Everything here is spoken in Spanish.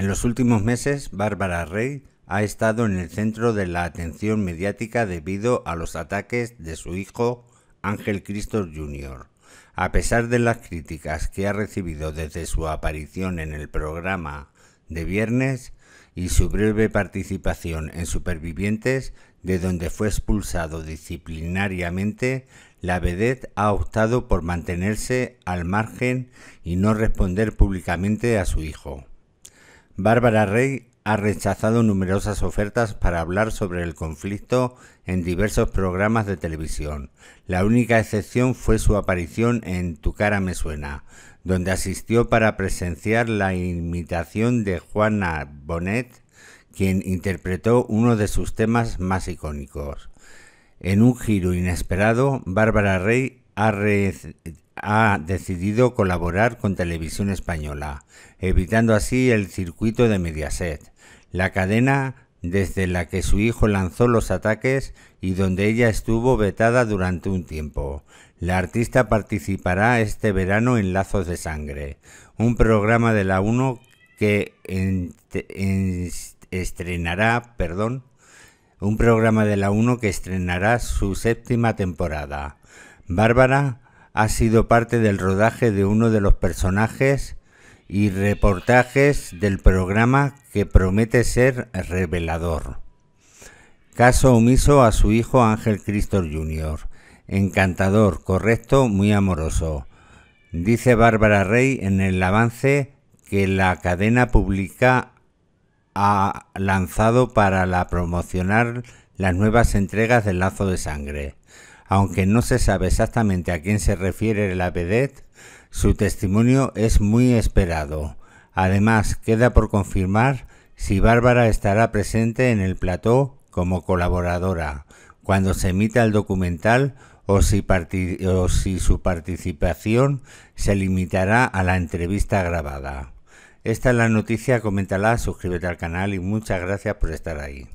En los últimos meses, Bárbara Rey ha estado en el centro de la atención mediática debido a los ataques de su hijo Ángel Cristo Jr. A pesar de las críticas que ha recibido desde su aparición en el programa de viernes y su breve participación en Supervivientes, de donde fue expulsado disciplinariamente, la vedette ha optado por mantenerse al margen y no responder públicamente a su hijo. Bárbara Rey ha rechazado numerosas ofertas para hablar sobre el conflicto en diversos programas de televisión. La única excepción fue su aparición en Tu cara me suena, donde asistió para presenciar la imitación de Juana Bonet, quien interpretó uno de sus temas más icónicos. En un giro inesperado, Bárbara Rey ha, decidido colaborar con Televisión Española, evitando así el circuito de Mediaset, la cadena desde la que su hijo lanzó los ataques y donde ella estuvo vetada durante un tiempo. La artista participará este verano en Lazos de Sangre, un programa de la 1 que estrenará, perdón, un programa de la 1 que estrenará su séptima temporada. Bárbara ha sido parte del rodaje de uno de los personajes y reportajes del programa que promete ser revelador. Caso omiso a su hijo Ángel Cristo Jr. Encantador, correcto, muy amoroso. Dice Bárbara Rey en el avance que la cadena pública ha lanzado para la promocionar las nuevas entregas del Lazo de Sangre. Aunque no se sabe exactamente a quién se refiere la vedette, su testimonio es muy esperado. Además, queda por confirmar si Bárbara estará presente en el plató como colaboradora cuando se emita el documental o si, o si, su participación se limitará a la entrevista grabada. Esta es la noticia, coméntala, suscríbete al canal y muchas gracias por estar ahí.